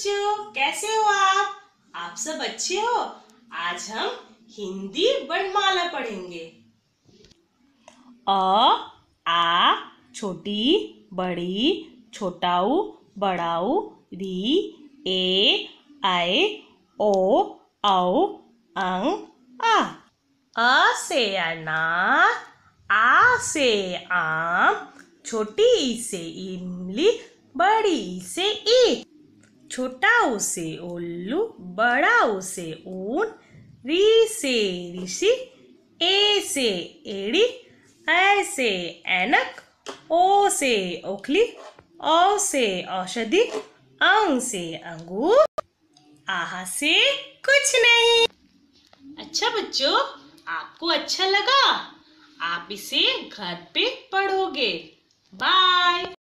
बच्चों कैसे हो आप आप सब अच्छे हो आज हम हिंदी वर्णमाला पढ़ेंगे अ आ छोटी बड़ी छोटाऊ बड़ाऊ री ए आए ओ औ अंग आ अ से अनार आ से आम छोटी से इमली बड़ी से ई छोटा उसे उल्लू बड़ा उसे ऊन री से ऋषि ए से एड़ी ऐ से ऐनक ओ से ओखली ओ से औषधि अंग से अंगूर आहा से कुछ नहीं अच्छा बच्चों आपको अच्छा लगा आप इसे घर पे पढ़ोगे बाय